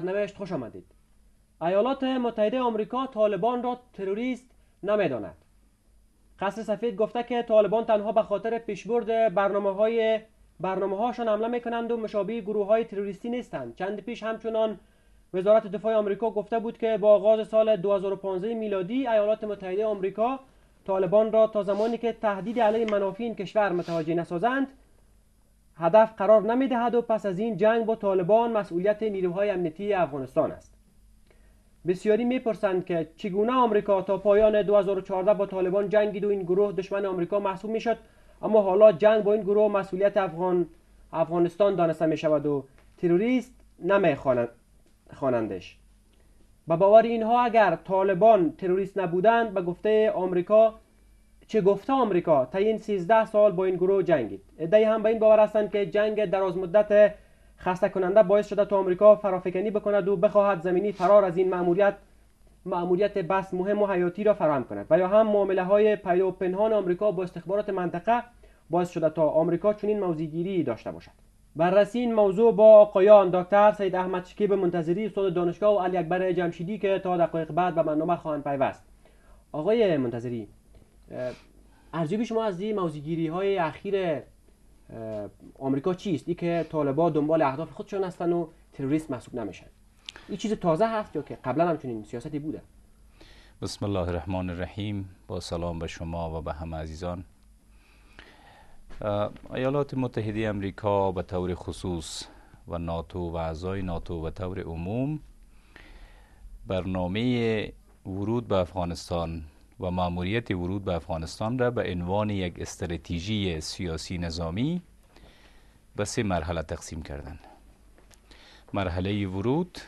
سرنوشت خوش آمدید ایالات متحده آمریکا طالبان را تروریست نمیداند قصر سفید گفته که طالبان تنها به خاطر پیشبرد برنامه های برنامه هاشان حمله می کنند و مشابه گروه های تروریستی نیستند چند پیش همچنان وزارت دفاع آمریکا گفته بود که با آغاز سال 2015 میلادی ایالات متحده آمریکا طالبان را تا زمانی که تهدید علیه منافع این کشور متوجه نسازند هدف قرار نمیدهد و پس از این جنگ با طالبان مسئولیت نیروهای امنیتی افغانستان است بسیاری میپرسند که چگونه آمریکا تا پایان 2014 با طالبان جنگید و این گروه دشمن آمریکا محسوب میشد اما حالا جنگ با این گروه مسئولیت افغان افغانستان دانسته می شود و تروریست نمی خوانندش به باور اینها اگر طالبان تروریست نبودند به گفته آمریکا چه گفته آمریکا تا این 13 سال با این گروه جنگید ادعی هم به این باور هستند که جنگ دراز مدت خسته کننده باعث شده تا آمریکا فرافکنی بکند و بخواهد زمینی فرار از این ماموریت ماموریت بس مهم و حیاتی را فراهم کند و یا هم معامله های پیدا پنهان آمریکا با استخبارات منطقه باعث شده تا آمریکا چنین گیری داشته باشد بررسی این موضوع با آقایان دکتر سید احمد شکیب منتظری استاد دانشگاه و علی اکبر جمشیدی که تا دقایق بعد به برنامه خواهند پیوست آقای منتظری ارزیابی شما از این موزیگیری های اخیر آمریکا چیست؟ ای که طالبا دنبال اهداف خودشان هستن و تروریست محسوب نمیشن این چیز تازه هست یا که قبلا هم چنین سیاستی بوده؟ بسم الله الرحمن الرحیم با سلام به شما و به همه عزیزان ایالات متحده امریکا به طور خصوص و ناتو و اعضای ناتو به طور عموم برنامه ورود به افغانستان و ماموریت ورود به افغانستان را به عنوان یک استراتژی سیاسی نظامی به سه مرحله تقسیم کردن مرحله ورود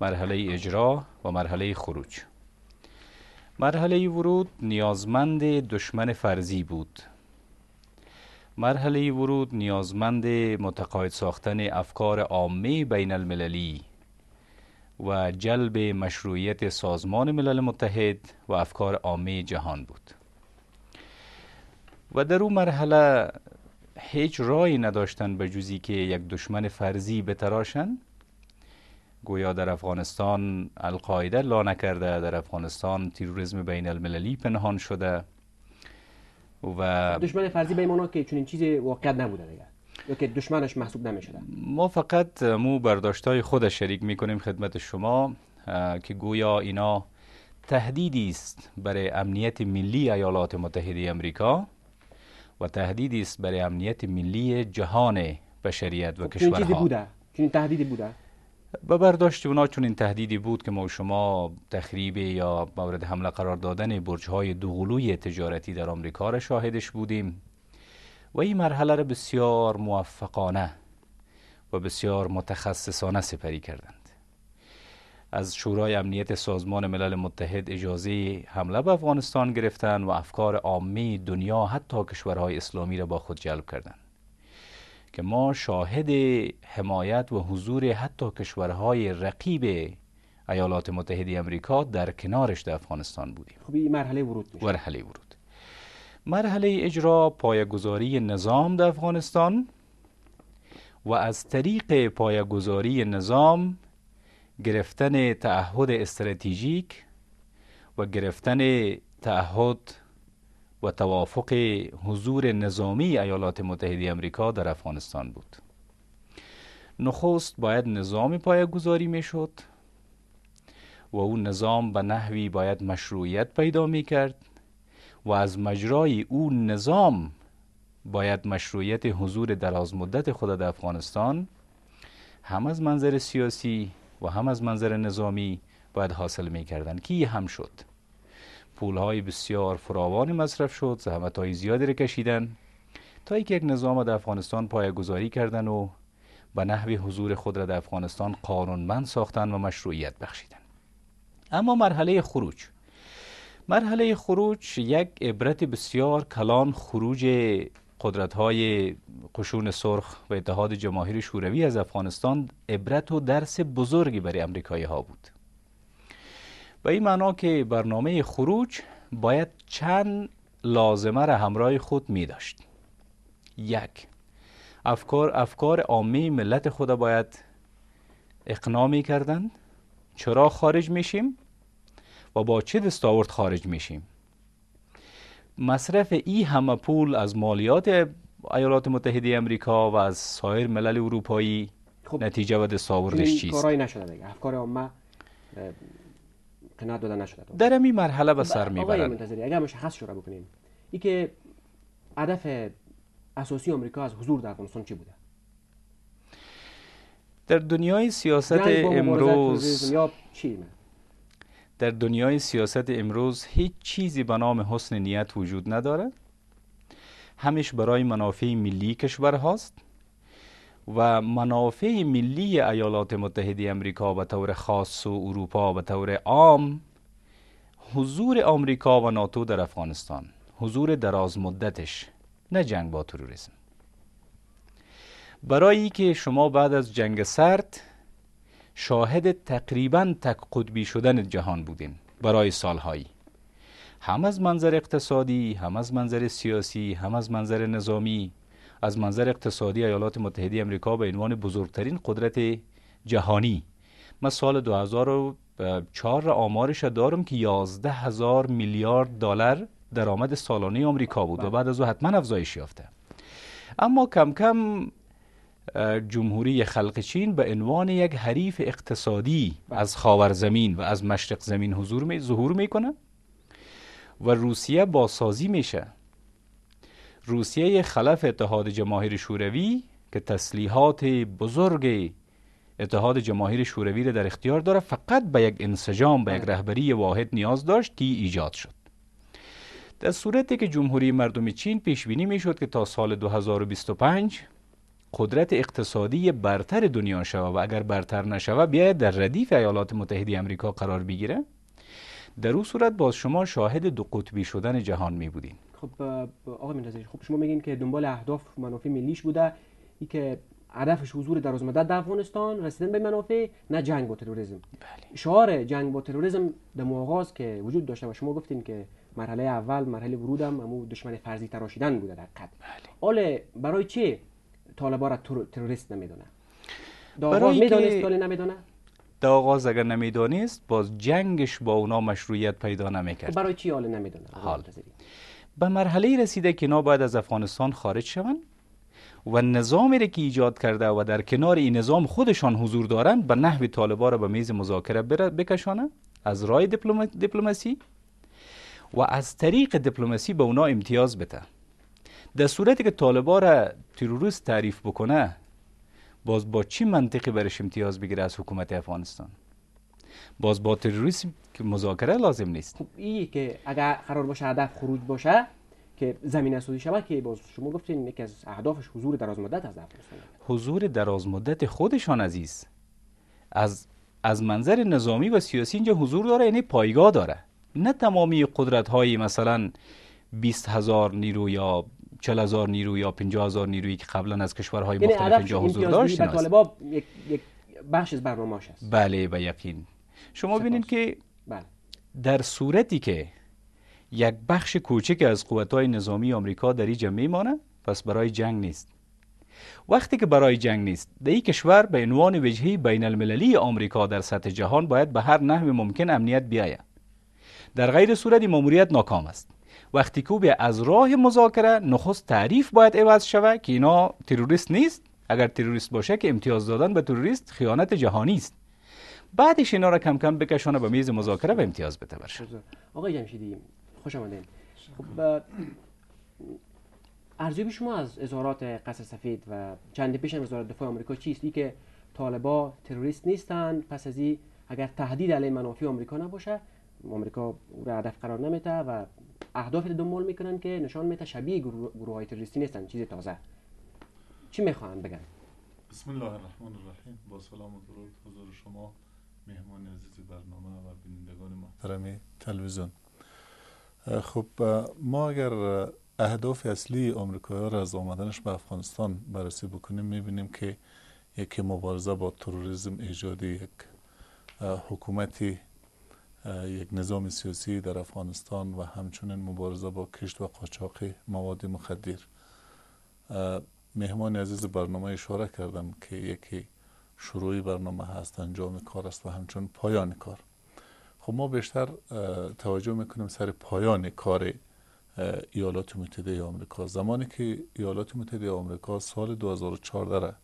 مرحله اجرا و مرحله خروج مرحله ورود نیازمند دشمن فرضی بود مرحله ورود نیازمند متقاعد ساختن افکار عامه بین المللی و جلب مشروعیت سازمان ملل متحد و افکار عامه جهان بود و در اون مرحله هیچ رای نداشتن به جزی که یک دشمن فرضی بتراشن گویا در افغانستان القاعده لا نکرده در افغانستان تروریسم بین المللی پنهان شده و دشمن فرضی به که چنین چیزی واقعیت نبوده یا که دشمنش محسوب نمیشده ما فقط مو برداشتای خود شریک میکنیم خدمت شما که گویا اینا تهدیدی است برای امنیت ملی ایالات متحده امریکا و تهدیدی است برای امنیت ملی جهان بشریت و خب، کشورها بوده چنین تهدیدی بوده به برداشت اونا چون این تهدیدی بود که ما شما تخریب یا مورد حمله قرار دادن برج های دوغلوی تجارتی در آمریکا را شاهدش بودیم و این مرحله را بسیار موفقانه و بسیار متخصصانه سپری کردند از شورای امنیت سازمان ملل متحد اجازه حمله به افغانستان گرفتند و افکار عامه دنیا حتی کشورهای اسلامی را با خود جلب کردند که ما شاهد حمایت و حضور حتی کشورهای رقیب ایالات متحده امریکا در کنارش در افغانستان بودیم خب این مرحله ورود مرحله ورود مرحله اجرا پایگذاری نظام در افغانستان و از طریق پایگذاری نظام گرفتن تعهد استراتژیک و گرفتن تعهد و توافق حضور نظامی ایالات متحده امریکا در افغانستان بود نخست باید نظام پایگذاری شد و اون نظام به نحوی باید مشروعیت پیدا می کرد و از مجرای او نظام باید مشروعیت حضور دراز مدت خود در افغانستان هم از منظر سیاسی و هم از منظر نظامی باید حاصل می کردن که هم شد پول های بسیار فراوانی مصرف شد زحمت های زیادی را کشیدن تا که یک نظام در افغانستان پایگذاری کردن و به نحو حضور خود را در افغانستان قانونمند ساختن و مشروعیت بخشیدن اما مرحله خروج مرحله خروج یک عبرت بسیار کلان خروج قدرت های قشون سرخ و اتحاد جماهیر شوروی از افغانستان عبرت و درس بزرگی برای امریکایی ها بود به این معنا که برنامه خروج باید چند لازمه را همراه خود می داشت یک افکار افکار عامه ملت خود باید اقنا می کردند چرا خارج میشیم و با چه دستاورد خارج میشیم مصرف ای همه پول از مالیات ایالات متحده امریکا و از سایر ملل اروپایی خب نتیجه و دستاوردش چیست کارای نشده دیگه افکار عامه قناعت داده نشده در این مرحله به خب، سر میبرد منتظری اگر مشخص شده بکنیم ای که هدف اساسی آمریکا از حضور در افغانستان چی بوده در دنیای سیاست امروز یا چی در دنیای سیاست امروز هیچ چیزی به نام حسن نیت وجود نداره همش برای منافع ملی کشور هاست و منافع ملی ایالات متحده امریکا به طور خاص و اروپا به طور عام حضور آمریکا و ناتو در افغانستان حضور دراز مدتش نه جنگ با تروریسم برای که شما بعد از جنگ سرد شاهد تقریبا تک قطبی شدن جهان بودیم برای سالهایی هم از منظر اقتصادی هم از منظر سیاسی هم از منظر نظامی از منظر اقتصادی ایالات متحده امریکا به عنوان بزرگترین قدرت جهانی ما سال 2004 را آمارش دارم که 11 هزار میلیارد دلار درآمد سالانه آمریکا بود و بله. بعد از او حتما افزایش یافته اما کم کم جمهوری خلق چین به عنوان یک حریف اقتصادی بله. از خاورزمین و از مشرق زمین حضور می، ظهور میکنه و روسیه باسازی میشه روسیه خلف اتحاد جماهیر شوروی که تسلیحات بزرگ اتحاد جماهیر شوروی را در اختیار داره فقط به یک انسجام به یک بله. رهبری واحد نیاز داشت که ایجاد شد در صورتی که جمهوری مردم چین پیش بینی میشد که تا سال 2025 قدرت اقتصادی برتر دنیا شوه و اگر برتر نشوه بیاید در ردیف ایالات متحده آمریکا قرار بگیره در اون صورت باز شما شاهد دو قطبی شدن جهان می بودین خب آقای منتظری خب شما میگین که دنبال اهداف منافع ملیش بوده ای که هدفش حضور در مدت در افغانستان رسیدن به منافع نه جنگ با تروریسم بله. شعار جنگ با تروریسم در مواغاز که وجود داشته و شما گفتین که مرحله اول مرحله ورودم هم دشمن فرضی تراشیدن بوده در قد بله. برای چه طالبا را تروریست نمیدونه داغاز میدانست ولی نمیدونه. داغاز اگر نمیدانست باز جنگش با اونا مشروعیت پیدا نمیکرد خب برای چی حال نمیدونه حال به مرحله رسیده که اینا باید از افغانستان خارج شوند و نظامی را که ایجاد کرده و در کنار این نظام خودشان حضور دارند به نحو طالبا را به میز مذاکره بکشانند از رای دیپلماسی و از طریق دیپلماسی به اونا امتیاز بده در صورتی که طالبا را تروریست تعریف بکنه باز با چی منطقی برش امتیاز بگیره از حکومت افغانستان باز با تروریسم که مذاکره لازم نیست خب ای که اگر قرار باشه هدف خروج باشه که زمین اسودی که باز شما گفتین یکی از اهدافش حضور دراز مدت از افغانستان حضور دراز مدت خودشان عزیز از از منظر نظامی و سیاسی اینجا حضور داره یعنی پایگاه داره نه تمامی قدرت های مثلا 20 هزار نیرو یا 40 هزار نیرو یا 50 هزار نیرویی که قبلا از کشورهای یعنی مختلف اینجا حضور داشت یک بخش از برنامه‌اش است بله و یقین شما ببینید که بله. در صورتی که یک بخش کوچک از قوتهای نظامی آمریکا در اینجا میمانه پس برای جنگ نیست وقتی که برای جنگ نیست در این کشور به عنوان وجهی بین المللی آمریکا در سطح جهان باید به هر نحو ممکن امنیت بیاید در غیر صورت این ماموریت ناکام است وقتی که از راه مذاکره نخست تعریف باید عوض شوه که اینا تروریست نیست اگر تروریست باشه که امتیاز دادن به تروریست خیانت جهانی است بعدش اینا را کم کم بکشانه به میز مذاکره و امتیاز بده برشه آقای جمشیدی خوش آمدین خب ارزیابی شما از اظهارات قصر سفید و چند پیش از وزارت دفاع آمریکا است که طالبا تروریست نیستند پس از اگر تهدید علی منافع آمریکا نباشه آمریکا را هدف قرار نمیده و اهداف دنبال میکنن که نشان میده شبیه گروه, های تروریستی نیستن چیز تازه چی میخوان بگن بسم الله الرحمن الرحیم با سلام و درود حضور شما مهمان عزیز برنامه و بینندگان محترم تلویزیون خب ما اگر اهداف اصلی آمریکا را از آمدنش به افغانستان بررسی بکنیم میبینیم که یکی مبارزه با تروریسم ایجاد یک حکومتی یک نظام سیاسی در افغانستان و همچنین مبارزه با کشت و قاچاق مواد مخدر مهمان عزیز برنامه اشاره کردم که یکی شروعی برنامه هست انجام کار است و همچنین پایان کار خب ما بیشتر توجه میکنیم سر پایان کار ایالات متحده آمریکا زمانی که ایالات متحده آمریکا سال 2014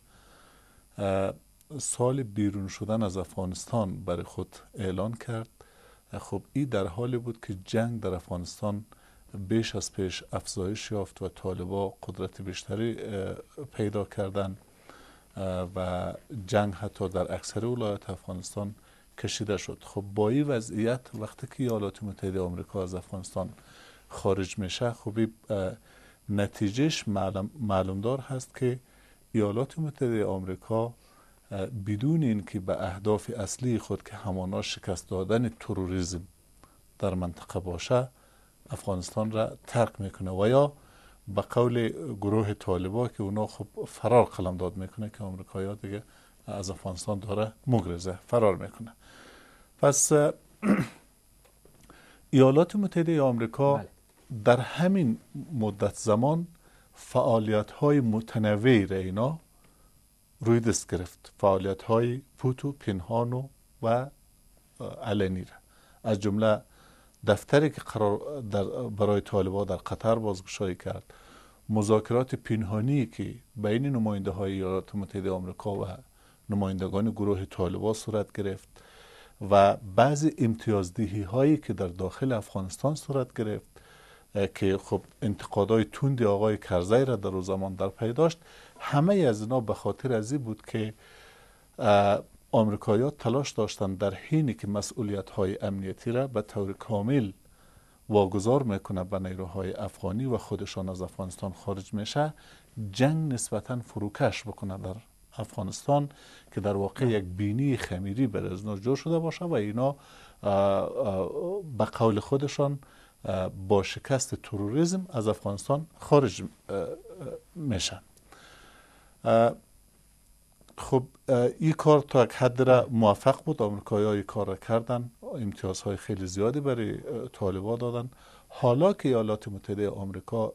را سال بیرون شدن از افغانستان برای خود اعلان کرد خب این در حالی بود که جنگ در افغانستان بیش از پیش افزایش یافت و طالبا قدرت بیشتری پیدا کردن و جنگ حتی در اکثر ولایت افغانستان کشیده شد خب با این وضعیت وقتی که ایالات متحده آمریکا از افغانستان خارج میشه خب نتیجهش معلوم, دار هست که ایالات متحده آمریکا بدون اینکه به اهداف اصلی خود که همانا شکست دادن تروریزم در منطقه باشه افغانستان را ترک میکنه و یا به قول گروه طالبا که اونا خب فرار قلم داد میکنه که امریکایی دیگه از افغانستان داره مگرزه فرار میکنه پس ایالات متحده آمریکا بله. در همین مدت زمان فعالیت های متنوعی را اینا روی دست گرفت فعالیت های پوتو، و و, علنی را از جمله دفتری که قرار در برای طالبا در قطر بازگشایی کرد مذاکرات پنهانی که بین نماینده های ایالات متحده آمریکا و نمایندگان گروه طالبا صورت گرفت و بعضی امتیازدهی هایی که در داخل افغانستان صورت گرفت که خب انتقادهای تند آقای کرزی را در زمان در پیداشت، داشت همه از اینا به خاطر از این بود که آمریکایی‌ها تلاش داشتند در حینی که مسئولیت های امنیتی را به طور کامل واگذار میکنه به نیروهای افغانی و خودشان از افغانستان خارج میشه جنگ نسبتا فروکش بکنه در افغانستان که در واقع یک بینی خمیری بر از جور شده باشه و اینا به قول خودشان با شکست تروریسم از افغانستان خارج میشن خب این کار تا یک حد را موفق بود آمریکایی های کار را کردن امتیازهای خیلی زیادی برای طالبا دادن حالا که ایالات متحده آمریکا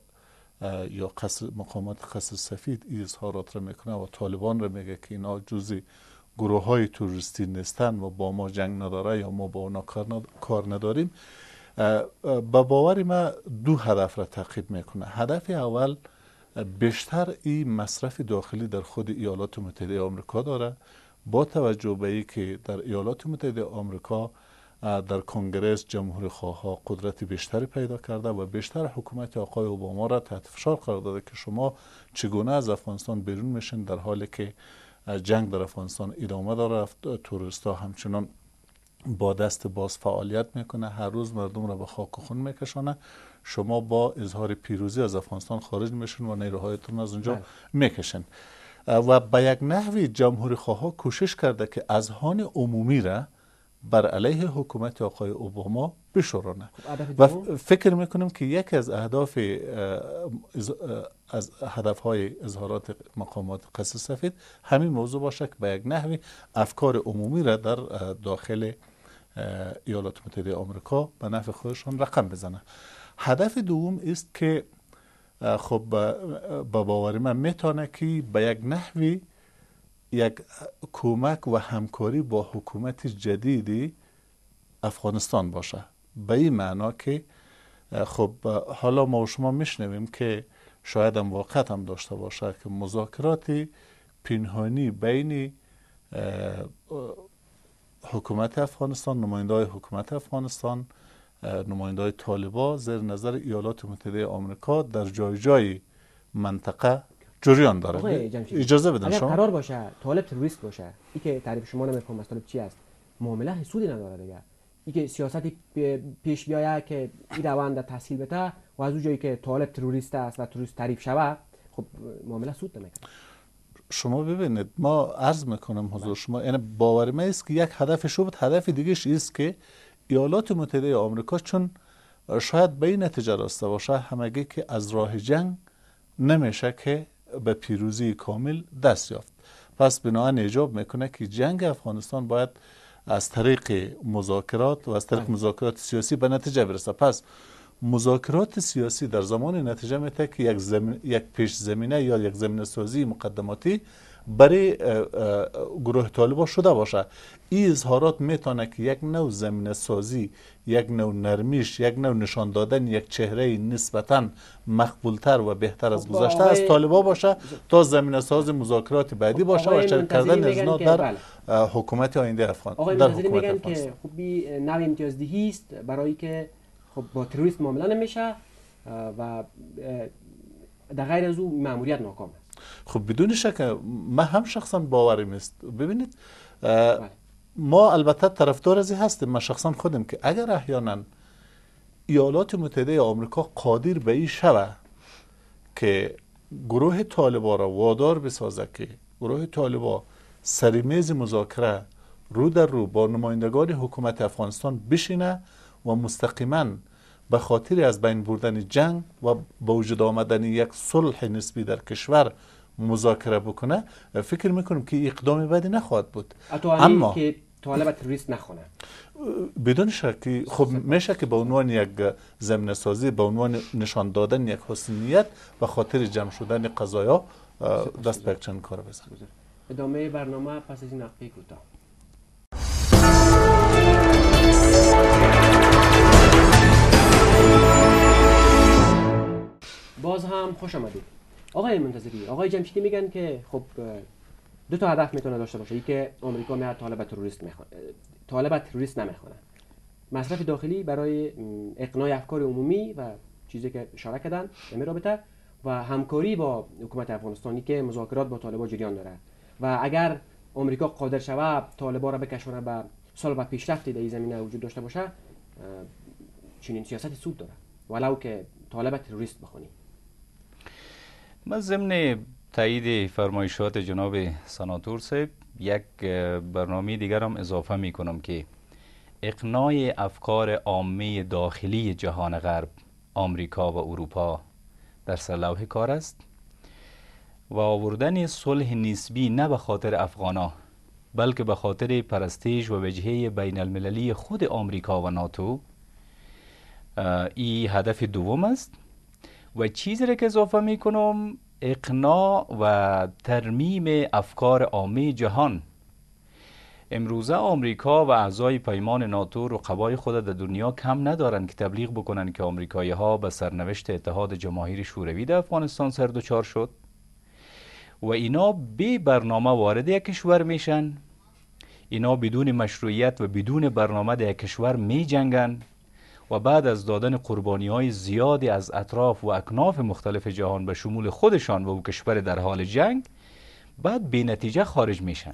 یا قصر مقامات قصر سفید این اظهارات را میکنه و طالبان را میگه که اینا جزی گروه های توریستی نیستن و با ما جنگ نداره یا ما با اونا کار نداریم به باور ما دو هدف را تعقیب میکنه هدف اول بیشتر این مصرف داخلی در خود ایالات متحده آمریکا داره با توجه به ای که در ایالات متحده آمریکا در کنگرس جمهوری خواه قدرت بیشتری پیدا کرده و بیشتر حکومت آقای اوباما را تحت فشار قرار داده که شما چگونه از افغانستان بیرون میشین در حالی که جنگ در افغانستان ادامه داره توریست ها همچنان با دست باز فعالیت میکنه هر روز مردم را به خاک و خون میکشانه شما با اظهار پیروزی از افغانستان خارج میشین و نیروهایتون از اونجا بله. میکشن و به یک نحوی جمهوری خواه کوشش کرده که هان عمومی را بر علیه حکومت آقای اوباما بشورانه خب، و فکر میکنم که یک از اهداف از هدف های اظهارات مقامات قصر سفید همین موضوع باشه که به یک نحوی افکار عمومی را در داخل ایالات متحده آمریکا به نفع خودشان رقم بزنه هدف دوم است که خب با باور من میتونه که به یک نحوی یک کمک و همکاری با حکومت جدیدی افغانستان باشه به این معنا که خب حالا ما و شما میشنویم که شاید هم واقعت هم داشته باشه که مذاکرات پنهانی بین حکومت افغانستان نماینده های حکومت افغانستان نماینده های طالبا زیر نظر ایالات متحده آمریکا در جای جای منطقه جریان داره اجازه بدن شما قرار باشه طالب تروریست باشه این که تعریف شما نمیفهم از طالب چی است معامله حسودی نداره دیگه این که سیاستی پیش بیایه که این روند تحصیل بته و از اون جایی که طالب تروریست است و تروریست تعریف شوه خب معامله سود نمیکنه شما ببینید ما عرض میکنم حضور بله. شما یعنی باور ما است که یک هدف شو بود هدف دیگه است که ایالات متحده آمریکا چون شاید به این نتیجه راسته باشه همگی که از راه جنگ نمیشه که به پیروزی کامل دست یافت پس بناهن اجاب میکنه که جنگ افغانستان باید از طریق مذاکرات و از طریق بله. مذاکرات سیاسی به نتیجه برسه پس مذاکرات سیاسی در زمان نتیجه میته که یک, یک پیش زمینه یا یک زمینه سازی مقدماتی برای گروه طالبا شده باشه این اظهارات میتونه که یک نو زمینه سازی یک نو نرمیش یک نو نشان دادن یک چهره نسبتا مقبولتر و بهتر از خب، گذشته از طالبا باشه تا زمینه ساز مذاکرات بعدی خب، باشه و شرکت کردن از در بله. حکومت آینده افغان آقای در حکومت میگن که خوبی خب، است برای که خب با تروریست معامله نمیشه و در غیر از او معمولیت ناکام است خب بدون شک من هم شخصا باورم است ببینید بله. ما البته طرفدار از هستیم من شخصا خودم که اگر احیانا ایالات متحده آمریکا قادر به این شوه که گروه طالبا را وادار بسازه که گروه طالبا میز مذاکره رو در رو با نمایندگان حکومت افغانستان بشینه و مستقیما به خاطر از بین بردن جنگ و به وجود آمدن یک صلح نسبی در کشور مذاکره بکنه فکر میکنم که اقدام بدی نخواهد بود اما که طالب تروریست نخونه بدون شکی خب میشه که به عنوان یک زمین سازی به عنوان نشان دادن یک حسنیت و خاطر جمع شدن قضایا دست به کار بزن ادامه برنامه پس از این نقطه کوتاه باز هم خوش آمدید آقای منتظری آقای جمشیدی میگن که خب دو تا هدف میتونه داشته باشه یکی که آمریکا میاد طالب تروریست میخوان طالب تروریست مصرف داخلی برای اقناع افکار عمومی و چیزی که اشاره کردن به رابطه و همکاری با حکومت افغانستانی که مذاکرات با طالبان جریان داره و اگر آمریکا قادر شود طالبان را بکشونه به سال و پیشرفتی در این زمینه وجود داشته باشه چنین سیاست سود داره ولو که طالب تروریست بخونی من ضمن تایید فرمایشات جناب سناتور صاحب یک برنامه دیگر هم اضافه می کنم که اقناع افکار عامه داخلی جهان غرب آمریکا و اروپا در صلاح کار است و آوردن صلح نسبی نه به خاطر افغانا بلکه به خاطر پرستیج و وجهه بین المللی خود آمریکا و ناتو ای هدف دوم است و چیزی را که اضافه کنم اقناع و ترمیم افکار عامه جهان امروزه آمریکا و اعضای پیمان ناتو قوای خود در دنیا کم ندارند که تبلیغ بکنند که آمریکایی ها به سرنوشت اتحاد جماهیر شوروی در افغانستان دوچار شد و اینا بی برنامه وارد یک کشور میشن اینا بدون مشروعیت و بدون برنامه در یک کشور می جنگن و بعد از دادن قربانی های زیادی از اطراف و اکناف مختلف جهان به شمول خودشان و کشور در حال جنگ بعد به نتیجه خارج میشن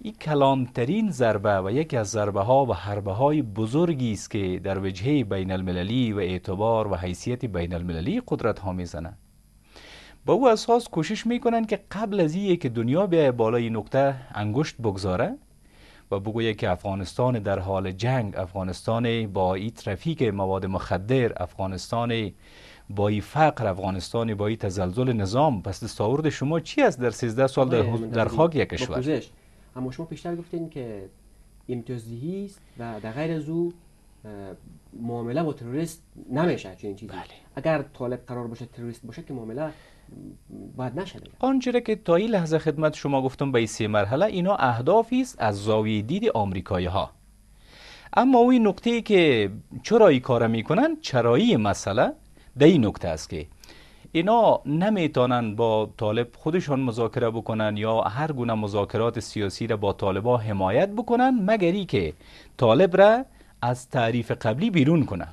این کلانترین ضربه و یکی از ضربه ها و حربه های بزرگی است که در وجهه بین المللی و اعتبار و حیثیت بین المللی قدرت ها میزنند با او اساس کوشش میکنن که قبل از اینکه که دنیا به بالای نقطه انگشت بگذاره و بگوید که افغانستان در حال جنگ افغانستان با این ترافیک مواد مخدر افغانستان با این فقر افغانستان با این تزلزل نظام پس دستاورد شما چی است در 13 سال در, در خاک یک کشور اما شما پیشتر گفتین که امتیازدهی است و در غیر از او معامله با تروریست نمیشه چنین چیزی بله. اگر طالب قرار باشه تروریست باشه که معامله باید نشه آنچه که تا این لحظه خدمت شما گفتم به سه مرحله اینا اهدافی است از زاویه دید آمریکایی ها اما اون نقطه ای که چرا این کار میکنن چرایی مسئله در این نکته است که اینا نمیتونن با طالب خودشان مذاکره بکنن یا هر گونه مذاکرات سیاسی را با طالبا حمایت بکنن مگری که طالب را از تعریف قبلی بیرون کنه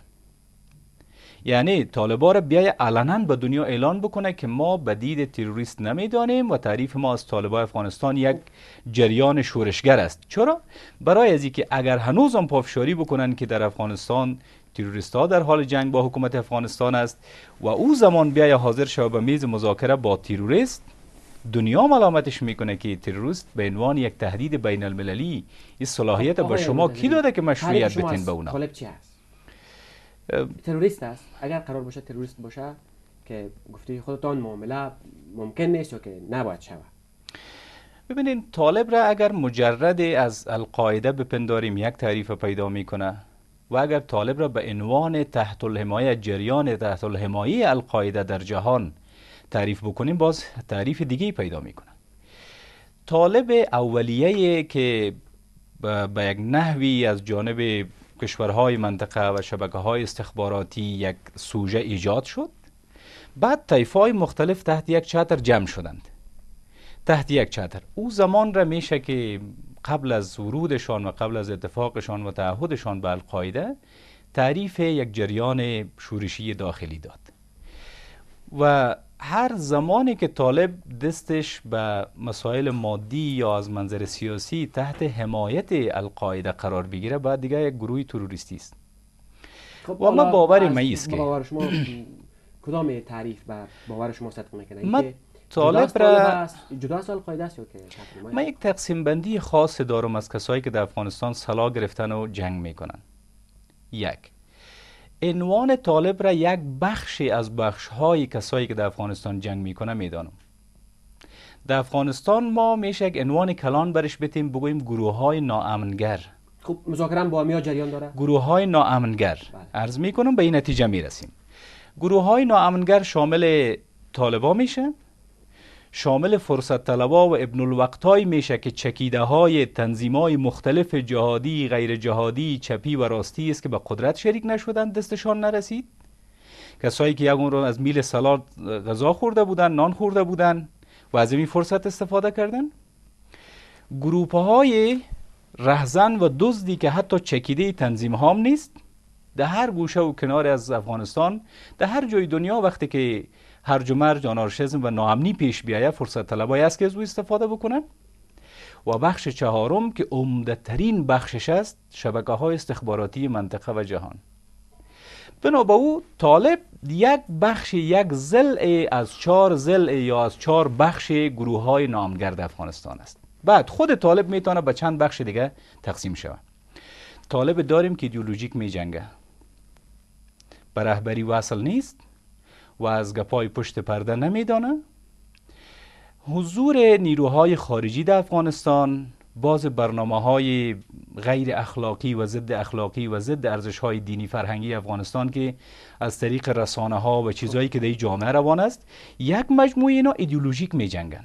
یعنی طالبا را بیای علنا به دنیا اعلان بکنه که ما به دید تروریست نمیدانیم و تعریف ما از طالبا افغانستان یک جریان شورشگر است چرا برای از که اگر هنوز هم پافشاری بکنن که در افغانستان تروریست ها در حال جنگ با حکومت افغانستان است و او زمان بیای حاضر شود به میز مذاکره با تروریست دنیا ملامتش میکنه که تروریست به عنوان یک تهدید بین المللی این صلاحیت به خب، شما کی داده که مشروعیت بتین به اونا هست تروریست است اگر قرار باشه تروریست باشه که گفته خودتان معامله ممکن نیست و که نباید شود ببینین طالب را اگر مجرد از القاعده بپنداریم یک تعریف پیدا میکنه و اگر طالب را به عنوان تحت الحمایه جریان تحت الحمایه القاعده در جهان تعریف بکنیم باز تعریف دیگه پیدا میکنه طالب اولیه که به یک نحوی از جانب کشورهای منطقه و شبکه های استخباراتی یک سوژه ایجاد شد بعد های مختلف تحت یک چتر جمع شدند تحت یک چتر او زمان را میشه که قبل از ورودشان و قبل از اتفاقشان و تعهدشان به القاعده تعریف یک جریان شورشی داخلی داد و هر زمانی که طالب دستش به مسائل مادی یا از منظر سیاسی تحت حمایت القاعده قرار بگیره بعد دیگه یک گروه تروریستی است خب، و ما باور ما است که باور شما کدام تعریف بر باور شما صدق میکنه ما طالب را جدا از است که من یک تقسیم بندی خاص دارم از کسایی که در افغانستان سلا گرفتن و جنگ میکنن یک عنوان طالب را یک بخشی از بخش های کسایی که در افغانستان جنگ میکنه میدانم در افغانستان ما میشه یک عنوان کلان برش بتیم بگویم گروه های ناامنگر خب مذاکره با جریان داره گروه های ناامنگر بله. عرض میکنم به این نتیجه میرسیم گروه های ناامنگر شامل طالبا میشه شامل فرصت طلبا و ابن های میشه که چکیده های تنظیم های مختلف جهادی غیر جهادی چپی و راستی است که به قدرت شریک نشدند دستشان نرسید کسایی که یکون رو از میل سالار غذا خورده بودن نان خورده بودن و از این فرصت استفاده کردن گروپ های رهزن و دزدی که حتی چکیده تنظیم هام نیست در هر گوشه و کنار از افغانستان در هر جای دنیا وقتی که هر و و ناامنی پیش بیایه فرصت طلبایی است که از او استفاده بکنن و بخش چهارم که عمده ترین بخشش است شبکه های استخباراتی منطقه و جهان بنا به او طالب یک بخش یک زل از چهار زل یا از چهار بخش گروه های نامگرد افغانستان است بعد خود طالب میتونه به چند بخش دیگه تقسیم شود طالب داریم که ایدئولوژیک می جنگه به رهبری وصل نیست و از گپای پشت پرده نمیدانه حضور نیروهای خارجی در افغانستان باز برنامه های غیر اخلاقی و ضد اخلاقی و ضد ارزش های دینی فرهنگی افغانستان که از طریق رسانه ها و چیزهایی که در جامعه روان است یک مجموعه اینا ایدئولوژیک می جنگن.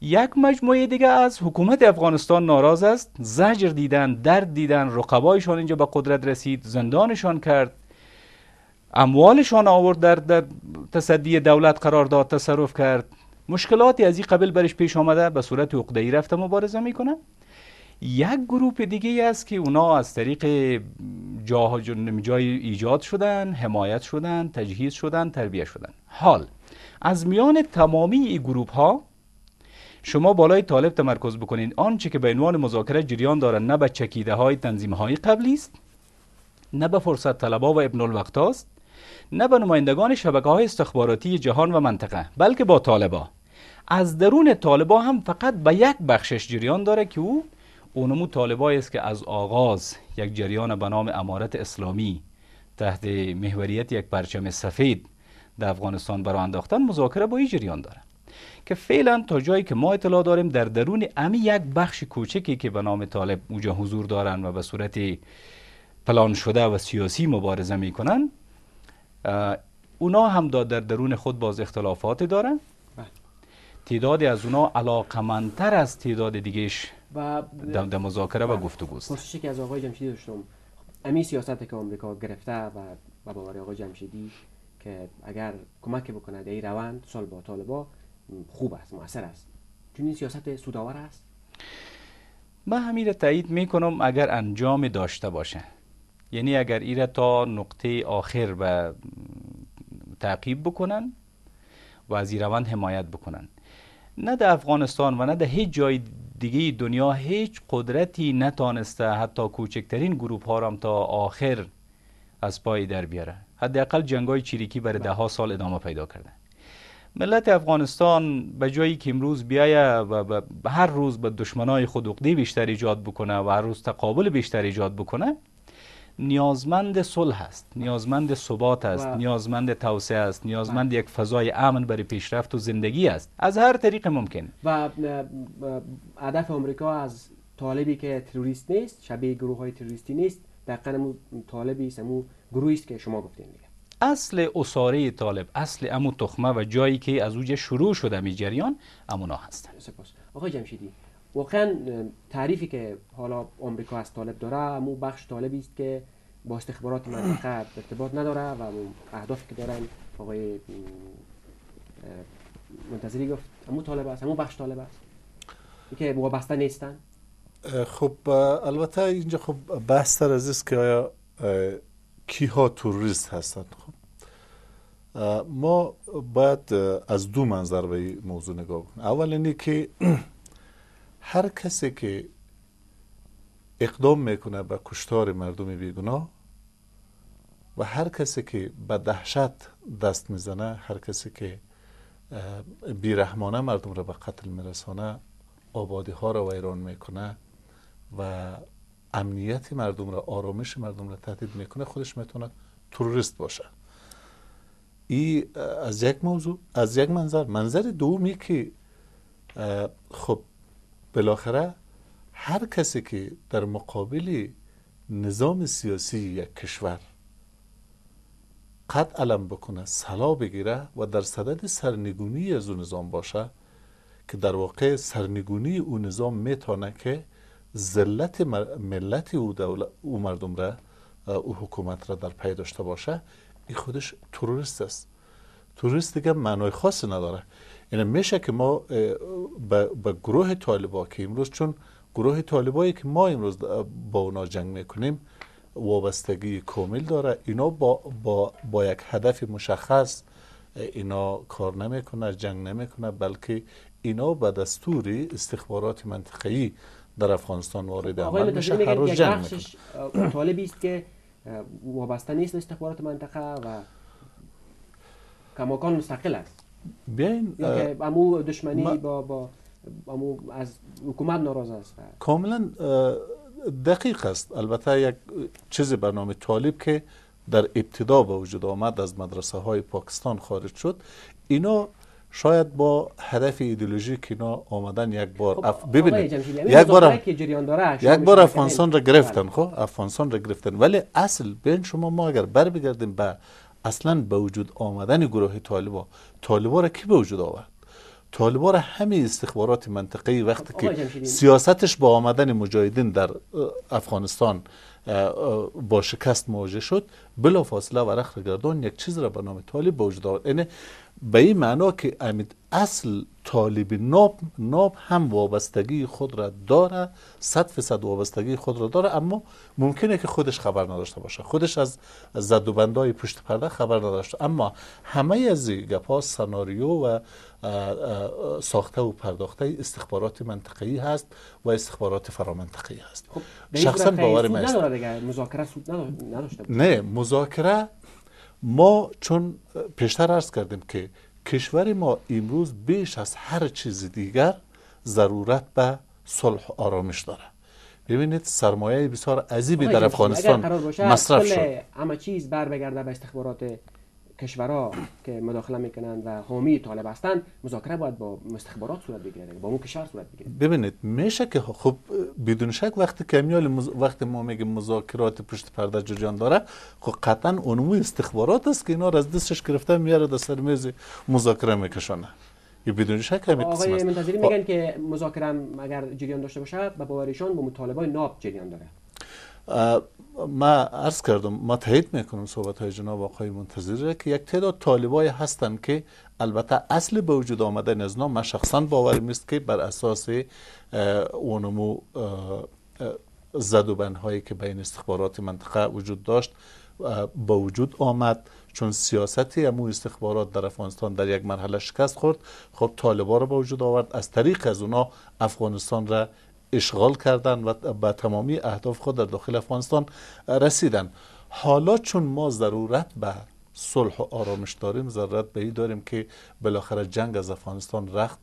یک مجموعه دیگه از حکومت افغانستان ناراض است زجر دیدن درد دیدن رقبایشان اینجا به قدرت رسید زندانشان کرد اموالشان آورد در, در تصدی دولت قرار داد تصرف کرد مشکلاتی از این قبل برش پیش آمده به صورت عقده ای رفته مبارزه میکنه یک گروه دیگه است که اونا از طریق جا جای ایجاد شدن حمایت شدن تجهیز شدن تربیه شدن حال از میان تمامی این گروپ ها شما بالای طالب تمرکز بکنید آنچه که به عنوان مذاکره جریان دارن نه به چکیده های تنظیم های قبلی است نه به فرصت طلبا و ابن الوقت نه به نمایندگان شبکه های استخباراتی جهان و منطقه بلکه با طالبا از درون طالبا هم فقط به یک بخشش جریان داره که او اونمو طالبایی است که از آغاز یک جریان به نام امارت اسلامی تحت محوریت یک پرچم سفید در افغانستان برای انداختن مذاکره با این جریان داره که فعلا تا جایی که ما اطلاع داریم در درون امی یک بخش کوچکی که به نام طالب اونجا حضور دارن و به صورت پلان شده و سیاسی مبارزه میکنن اونا هم در درون خود باز اختلافات دارن بله. تعداد از اونا علاقمندتر از تعداد دیگهش و در مذاکره و بله. گفت پرسشی که از آقای جمشیدی داشتم امی سیاست که آمریکا گرفته و با باور آقای جمشیدی که اگر کمک بکنه در روند سال با طالبا خوب است موثر است چون این سیاست سوداور است من همین تایید میکنم اگر انجام داشته باشه یعنی اگر ایره تا نقطه آخر و تعقیب بکنن و از روند حمایت بکنن نه در افغانستان و نه در هیچ جای دیگه دنیا هیچ قدرتی نتانسته حتی کوچکترین گروپ ها را تا آخر از پای در بیاره حداقل جنگای چریکی برای بله. ده ها سال ادامه پیدا کرده ملت افغانستان به جایی که امروز بیایه و هر روز به دشمنای خود عقده بیشتر ایجاد بکنه و هر روز تقابل بیشتر ایجاد بکنه نیازمند صلح است نیازمند ثبات است نیازمند توسعه است نیازمند یک فضای امن برای پیشرفت و زندگی است از هر طریق ممکن و هدف آمریکا از طالبی که تروریست نیست شبیه گروه های تروریستی نیست دقیقا طالبی است، امو گروهی است که شما گفتین دیگه اصل اصاره طالب اصل امو تخمه و جایی که از اوج شروع شده می جریان امونا هستن سپاس آقای جمشیدی واقعا تعریفی که حالا آمریکا از طالب داره مو بخش طالبی است که با استخبارات منطقه ارتباط نداره و اهدافی که دارن آقای منتظری گفت امو طالب است مو بخش طالب است که وابسته نیستن خب البته اینجا خب بحث از است که آیا کی ها توریست هستند خب ما باید از دو منظر به موضوع نگاه کنیم اول اینه که هر کسی که اقدام میکنه به کشتار مردم بیگنا و هر کسی که به دهشت دست میزنه هر کسی که بیرحمانه مردم را به قتل میرسانه آبادی ها را ویران میکنه و امنیت مردم را آرامش مردم را تهدید میکنه خودش میتونه تروریست باشه ای از یک موضوع از یک منظر منظر دومی که خب بالاخره هر کسی که در مقابل نظام سیاسی یک کشور قد علم بکنه سلا بگیره و در صدد سرنگونی از اون نظام باشه که در واقع سرنگونی او نظام میتانه که ذلت ملت او, او مردم را او حکومت را در پی داشته باشه این خودش تروریست است تروریست دیگه معنای خاصی نداره یعنی میشه که ما به گروه طالبا که امروز چون گروه طالبایی که ما امروز با اونا جنگ میکنیم وابستگی کامل داره اینا با, با, با یک هدف مشخص اینا کار نمیکنه جنگ نمیکنه بلکه اینا به دستور استخبارات منطقه‌ای در افغانستان وارد عمل میشه هر روز جنگ میکنه طالبی است که وابسته نیست استخبارات منطقه و کماکان مستقل است بیاین امو دشمنی با با امو از حکومت ناراض است بله. کاملا دقیق است البته یک چیز برنامه طالب که در ابتدا به وجود آمد از مدرسه های پاکستان خارج شد اینا شاید با هدف ایدئولوژی که اینا آمدن یک بار خب، ببینید یعنی یک بار یک بار افغانستان را بله. گرفتن خب افغانستان را گرفتن ولی اصل بین شما ما اگر بر بگردیم به اصلا به وجود آمدن گروه طالبا طالبا را کی به وجود آورد طالبا را همه استخبارات منطقی وقتی که سیاستش با آمدن مجاهدین در افغانستان با شکست مواجه شد بلا و ورخ گردان یک چیز را به نام طالب به وجود آورد یعنی به این معنا که امید اصل طالب ناب ناب هم وابستگی خود را داره صد فیصد وابستگی خود را داره اما ممکنه که خودش خبر نداشته باشه خودش از زد و بندهای پشت پرده خبر نداشته اما همه از گپ سناریو و ساخته و پرداخته استخبارات منطقی هست و استخبارات فرامنطقی هست خب شخصا باور من مذاکره سود نداشته نه مذاکره ما چون پیشتر عرض کردیم که کشور ما امروز بیش از هر چیز دیگر ضرورت به صلح و آرامش داره ببینید سرمایه بسیار عزیبی در افغانستان مصرف شد همه چیز بر بگرده به استخبارات کشورها که مداخله میکنند و حامی طالب هستند مذاکره باید با مستخبرات صورت بگیره با اون کشور صورت بگیره ببینید میشه که خب بدون شک وقتی کمیال مز... وقتی ما میگیم مذاکرات پشت پرده جریان داره خب قطعا اونمو استخبارات است که اینا را از دستش گرفته میاره در سر میز مذاکره میکشانه بدون شک همین آقای منتظری میگن خب. که مذاکره اگر جریان داشته باشه به باورشان با مطالبه ناب جریان داره ما عرض کردم ما تایید میکنم صحبت های جناب آقای منتظر که یک تعداد طالبای هستند که البته اصل به وجود آمدن از نام من شخصا باور نیست که بر اساس اونمو زد هایی که بین استخبارات منطقه وجود داشت با وجود آمد چون سیاستی امو استخبارات در افغانستان در یک مرحله شکست خورد خب طالبا را به وجود آورد از طریق از اونا افغانستان را اشغال کردن و به تمامی اهداف خود در داخل افغانستان رسیدن حالا چون ما ضرورت به صلح و آرامش داریم ضرورت به این داریم که بالاخره جنگ از افغانستان رخت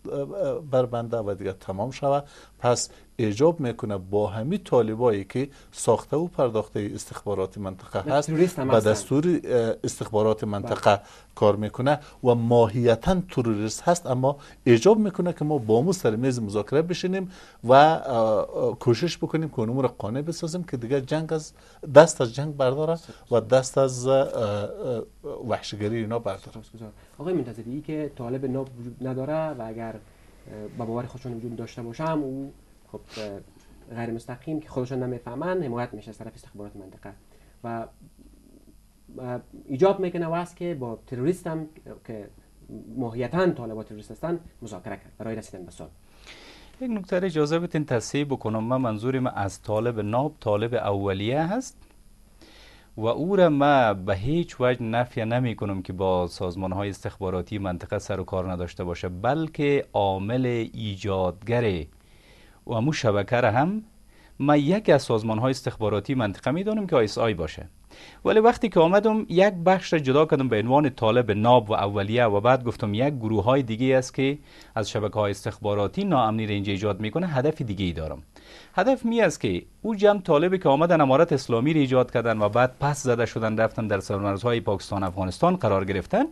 بربنده و دیگه تمام شود پس اجاب میکنه با همی طالبایی که ساخته و پرداخته استخبارات منطقه هست و دستور استخبارات بله. منطقه کار میکنه و ماهیتا تروریست هست اما اجاب میکنه که ما با مو سر میز مذاکره بشینیم و کوشش بکنیم که اونمو قانع بسازیم که دیگه جنگ از دست از جنگ برداره و دست از وحشیگری اینا برداره آقای منتظری که طالب ناب وجود نداره و اگر به باور خودشون وجود داشته باشم او خب غیر مستقیم که خودشان نمیفهمن حمایت میشه از طرف استخبارات منطقه و ایجاب میکنه واسه که با تروریست هم که ماهیتا طالبات تروریست هستن مذاکره کرد برای رسیدن به یک نکته اجازه بتین تصحیح بکنم من منظور ما از طالب ناب طالب اولیه هست و او را ما به هیچ وجه نفی نمی کنم که با سازمان های استخباراتی منطقه سر و کار نداشته باشه بلکه عامل ایجادگر و همو شبکه را هم من یکی از سازمان های استخباراتی منطقه دانم که آیس آی باشه ولی وقتی که آمدم یک بخش را جدا کردم به عنوان طالب ناب و اولیه و بعد گفتم یک گروه های دیگه است که از شبکه های استخباراتی ناامنی را اینجا ایجاد میکنه هدف دیگه ای دارم هدف می است که او جمع طالبی که آمدن امارت اسلامی را ایجاد کردن و بعد پس زده شدن رفتن در سرمرزهای پاکستان افغانستان قرار گرفتن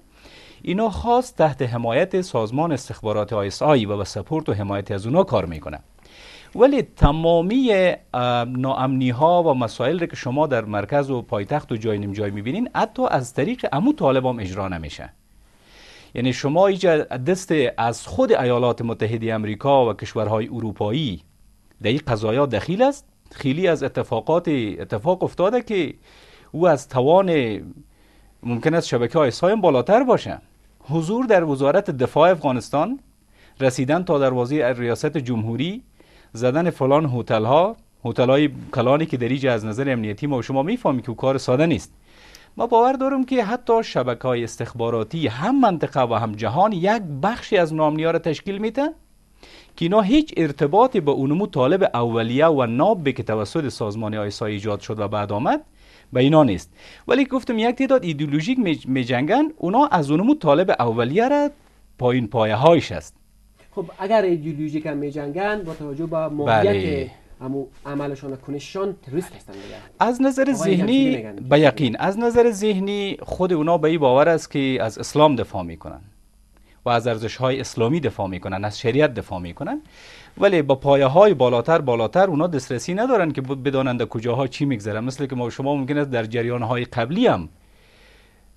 اینا خاص تحت حمایت سازمان استخبارات آیس آی و با سپورت و حمایت از اونا کار میکنه ولی تمامی ناامنی ها و مسائل که شما در مرکز و پایتخت و جای نمجای جای حتی از طریق امو طالب اجرا نمیشه یعنی شما ایجا دست از خود ایالات متحده امریکا و کشورهای اروپایی در این قضایا دخیل است خیلی از اتفاقات اتفاق افتاده که او از توان ممکن است شبکه های بالاتر باشه حضور در وزارت دفاع افغانستان رسیدن تا دروازه ریاست جمهوری زدن فلان هتل ها هتل های کلانی که دریج از نظر امنیتی ما و شما می‌فهمی که کار ساده نیست ما باور داریم که حتی شبکه های استخباراتی هم منطقه و هم جهان یک بخشی از نامنیار تشکیل میده که اینا هیچ ارتباطی با اونمو طالب اولیه و ناب که توسط سازمان آیسا ایجاد شد و بعد آمد به اینا نیست ولی گفتم یک تعداد ایدئولوژیک می جنگن اونا از اونمو طالب اولیه را پایین پایه است خب اگر ایدئولوژیک هم میجنگن با توجه به موقعیت بله. اما عملشان و کنششان تروریست هستن از نظر ذهنی به یقین از نظر ذهنی خود اونا به این باور است که از اسلام دفاع میکنن و از ارزش های اسلامی دفاع میکنن از شریعت دفاع میکنن ولی با پایه های بالاتر بالاتر اونا دسترسی ندارن که بدانند کجاها چی میگذره مثل که ما شما ممکن است در جریان های قبلی هم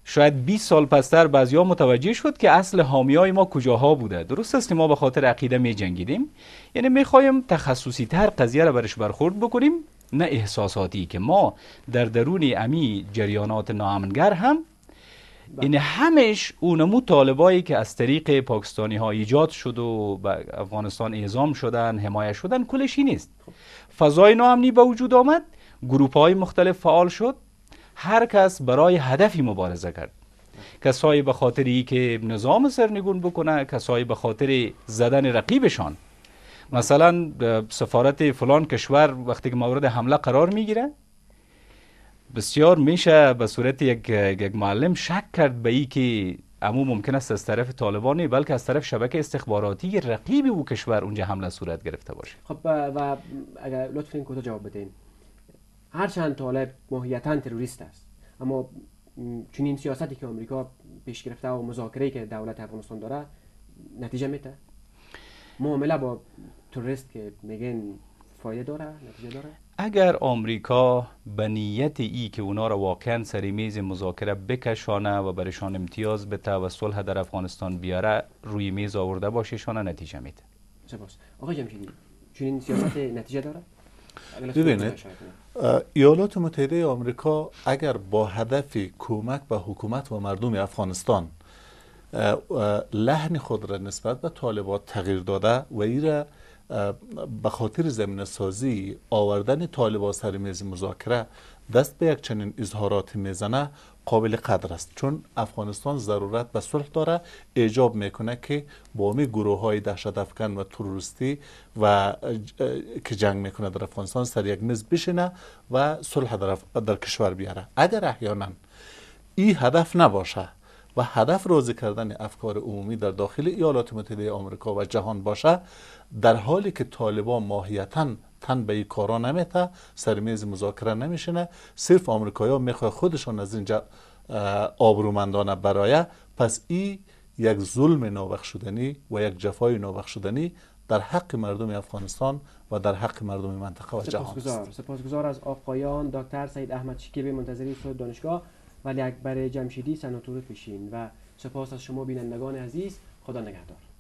شاید 20 سال پستر بعضیا متوجه شد که اصل حامیای ما کجاها بوده درست است ما به خاطر عقیده می جنگیدیم یعنی میخوایم تخصصی تر قضیه را برش برخورد بکنیم نه احساساتی که ما در درون امی جریانات ناامنگر هم این بله. یعنی همش اونمو طالبایی که از طریق پاکستانی ها ایجاد شد و به افغانستان اعزام شدن حمایه شدن کلشی نیست خب. فضای ناامنی به وجود آمد گروپ های مختلف فعال شد هر کس برای هدفی مبارزه کرد کسایی به ای که نظام سرنگون بکنه کسایی به خاطر زدن رقیبشان مثلا سفارت فلان کشور وقتی که مورد حمله قرار میگیره بسیار میشه به صورت یک, معلم شک کرد به ای که امو ممکن است از طرف طالبانی بلکه از طرف شبکه استخباراتی رقیب او کشور اونجا حمله صورت گرفته باشه خب و اگر لطفا این کوتاه جواب بدین هر چند طالب ماهیتا تروریست است اما چنین سیاستی که آمریکا پیش گرفته و مذاکره که دولت افغانستان داره نتیجه میده معامله با تروریست که میگن فایده داره نتیجه داره اگر آمریکا به نیت ای که اونا را واقعا سر میز مذاکره بکشانه و برشان امتیاز به و صلح در افغانستان بیاره روی میز آورده باشه شانه نتیجه میده سپاس آقای جمشیدی چون این سیاست نتیجه داره ببینید ایالات متحده آمریکا اگر با هدف کمک به حکومت و مردم افغانستان لحن خود را نسبت به طالبات تغییر داده و ای را به خاطر زمین سازی آوردن طالبان سر میز مذاکره دست به یک چنین اظهارات میزنه قابل قدر است چون افغانستان ضرورت به صلح داره ایجاب میکنه که با می گروه های دهشت افکن و تروریستی و که جنگ میکنه در افغانستان سر یک میز بشینه و صلح در, در کشور بیاره اگر احیانا این هدف نباشه و هدف راضی کردن افکار عمومی در داخل ایالات متحده آمریکا و جهان باشه در حالی که طالبان ماهیتا تن به این کارا نمیته سر میز مذاکره نمیشینه صرف آمریکایی‌ها ها میخواه خودشان از اینجا آبرومندانه برایه پس این یک ظلم نابخشودنی و یک جفای نابخشودنی در حق مردم افغانستان و در حق مردم منطقه و جهان است سپاسگزار از آقایان دکتر سید احمد شکیبی منتظری تو دانشگاه ولی اکبر جمشیدی سناتور پیشین و سپاس از شما بینندگان عزیز خدا نگهدار